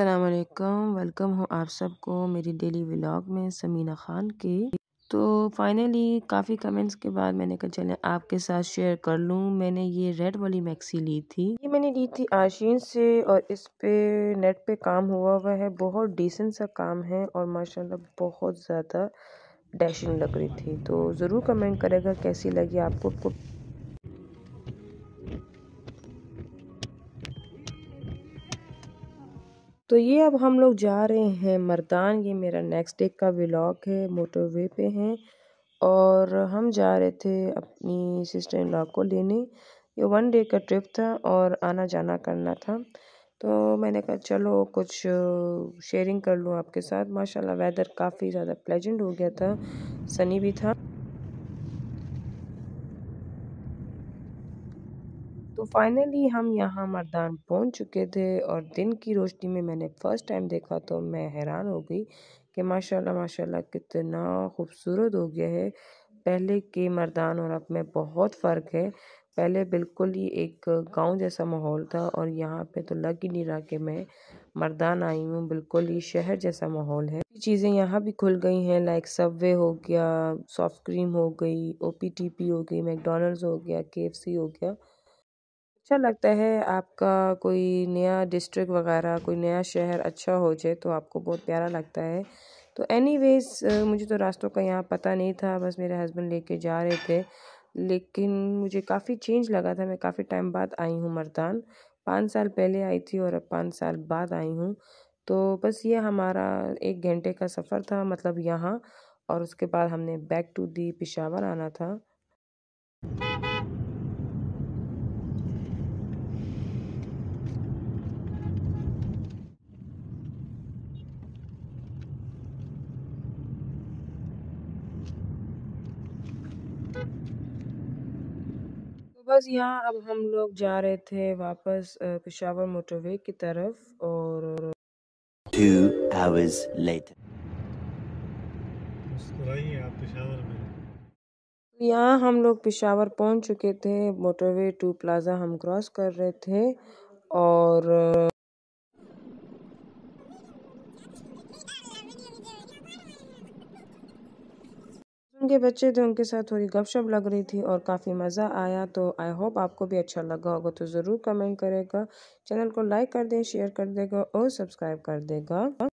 अल्लाम वेलकम हो आप सबको मेरी डेली ब्लॉग में समीना ख़ान के तो फाइनली काफ़ी कमेंट्स के बाद मैंने कहा चले आपके साथ शेयर कर लूँ मैंने ये रेड वाली मैक्सी ली थी ये मैंने ली थी आशीन से और इस पे नेट पे काम हुआ हुआ है बहुत डिसेंट सा काम है और माशाल्लाह बहुत ज़्यादा डैशिंग लग रही थी तो ज़रूर कमेंट करेगा कैसी लगी आपको तो ये अब हम लोग जा रहे हैं मर्दान ये मेरा नेक्स्ट डे का व्लॉग है मोटरवे पे हैं और हम जा रहे थे अपनी सिस्टर इन लॉ को लेने ये वन डे का ट्रिप था और आना जाना करना था तो मैंने कहा चलो कुछ शेयरिंग कर लूँ आपके साथ माशाल्लाह वेदर काफ़ी ज़्यादा प्लेजेंट हो गया था सनी भी था तो फाइनली हम यहाँ मरदान पहुँच चुके थे और दिन की रोशनी में मैंने फ़र्स्ट टाइम देखा तो मैं हैरान हो गई कि माशाल्लाह माशाल्लाह कितना खूबसूरत हो गया है पहले के मरदान और अब में बहुत फ़र्क है पहले बिल्कुल ही एक गांव जैसा माहौल था और यहाँ पे तो लग ही नहीं रहा कि मैं मरदान आई हूँ बिल्कुल ही शहर जैसा माहौल है चीज़ें यहाँ भी खुल गई हैं लाइक सबवे हो गया सॉफ्ट क्रीम हो गई ओ पी टी पी हो गई मैकडोनल्ड्स हो गया के एफ सी हो गया अच्छा लगता है आपका कोई नया डिस्ट्रिक्ट वगैरह कोई नया शहर अच्छा हो जाए तो आपको बहुत प्यारा लगता है तो एनीवेज़ मुझे तो रास्तों का यहाँ पता नहीं था बस मेरे हस्बैंड लेके जा रहे थे लेकिन मुझे काफ़ी चेंज लगा था मैं काफ़ी टाइम बाद आई हूँ मरदान पाँच साल पहले आई थी और अब पाँच साल बाद आई हूँ तो बस ये हमारा एक घंटे का सफ़र था मतलब यहाँ और उसके बाद हमने बैक टू दी पिशावर आना था तो बस यहाँ अब हम लोग जा रहे थे वापस पिशावर मोटरवे की तरफ और यहाँ हम लोग पिशावर पहुँच चुके थे मोटरवे टू प्लाज़ा हम क्रॉस कर रहे थे और उनके बच्चे थे उनके साथ थोड़ी गपशप लग रही थी और काफ़ी मज़ा आया तो आई होप आपको भी अच्छा लगा होगा तो ज़रूर कमेंट करेगा चैनल को लाइक कर दें शेयर कर देगा और सब्सक्राइब कर देगा